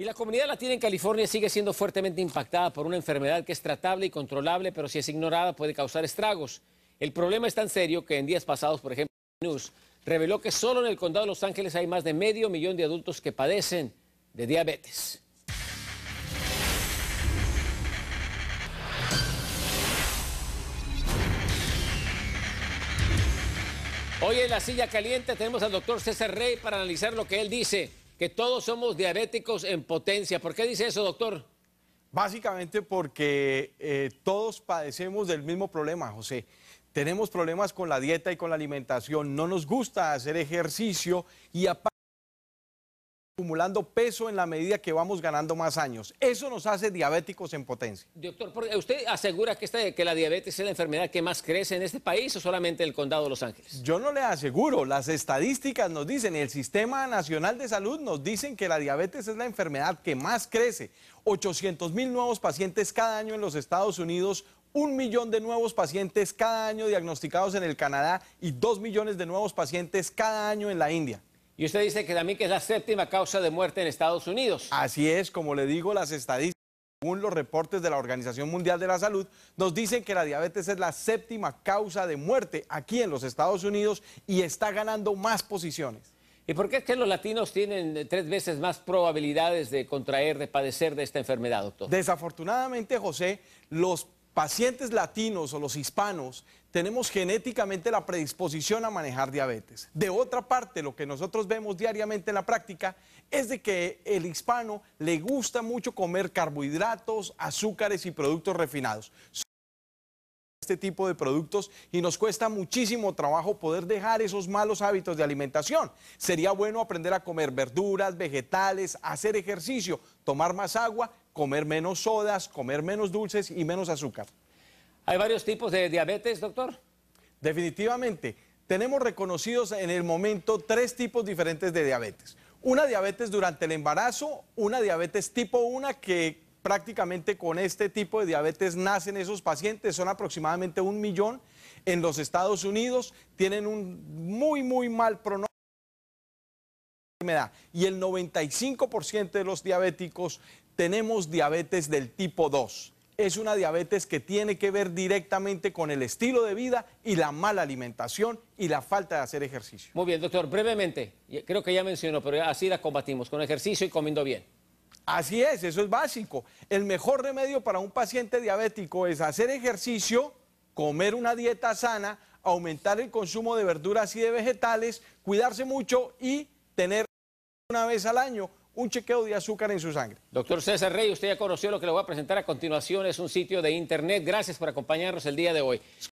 Y la comunidad latina en California sigue siendo fuertemente impactada por una enfermedad que es tratable y controlable, pero si es ignorada puede causar estragos. El problema es tan serio que en días pasados, por ejemplo, News reveló que solo en el condado de Los Ángeles hay más de medio millón de adultos que padecen de diabetes. Hoy en la silla caliente tenemos al doctor César Rey para analizar lo que él dice que todos somos diabéticos en potencia. ¿Por qué dice eso, doctor? Básicamente porque eh, todos padecemos del mismo problema, José. Tenemos problemas con la dieta y con la alimentación. No nos gusta hacer ejercicio y aparte acumulando peso en la medida que vamos ganando más años. Eso nos hace diabéticos en potencia. Doctor, ¿usted asegura que, la diabetes es la enfermedad que más crece en este país o solamente el condado de Los Ángeles? Yo no le aseguro, las estadísticas nos dicen, el Sistema Nacional de Salud nos dicen que la diabetes es la enfermedad que más crece. 800 mil nuevos pacientes cada año en los Estados Unidos, un millón de nuevos pacientes cada año diagnosticados en el Canadá y dos millones de nuevos pacientes cada año en la India. Y usted dice que también que es la séptima causa de muerte en Estados Unidos. Así es, como le digo, las estadísticas, según los reportes de la Organización Mundial de la Salud, nos dicen que la diabetes es la séptima causa de muerte aquí en los Estados Unidos y está ganando más posiciones. ¿Y por qué es que los latinos tienen tres veces más probabilidades de contraer, de padecer de esta enfermedad, doctor? Desafortunadamente, José, los pacientes latinos o los hispanos tenemos genéticamente la predisposición a manejar diabetes. De otra parte, lo que nosotros vemos diariamente en la práctica es de que el hispano le gusta mucho comer carbohidratos, azúcares y productos refinados. Este tipo de productos y nos cuesta muchísimo trabajo poder dejar esos malos hábitos de alimentación. Sería bueno aprender a comer verduras, vegetales, hacer ejercicio, tomar más agua comer menos sodas, comer menos dulces y menos azúcar. ¿Hay varios tipos de diabetes, doctor? Definitivamente. Tenemos reconocidos en el momento tres tipos diferentes de diabetes. Una diabetes durante el embarazo, una diabetes tipo 1 que prácticamente con este tipo de diabetes nacen esos pacientes, son aproximadamente un millón en los Estados Unidos, tienen un muy, muy mal pronóstico y el 95% de los diabéticos tenemos diabetes del tipo 2. Es una diabetes que tiene que ver directamente con el estilo de vida y la mala alimentación y la falta de hacer ejercicio. Muy bien, doctor, brevemente, creo que ya mencionó, pero así la combatimos, con ejercicio y comiendo bien. Así es, eso es básico. El mejor remedio para un paciente diabético es hacer ejercicio, comer una dieta sana, aumentar el consumo de verduras y de vegetales, cuidarse mucho y tener una vez al año un chequeo de azúcar en su sangre. Doctor César Rey, usted ya conoció lo que le voy a presentar a continuación, es un sitio de internet. Gracias por acompañarnos el día de hoy.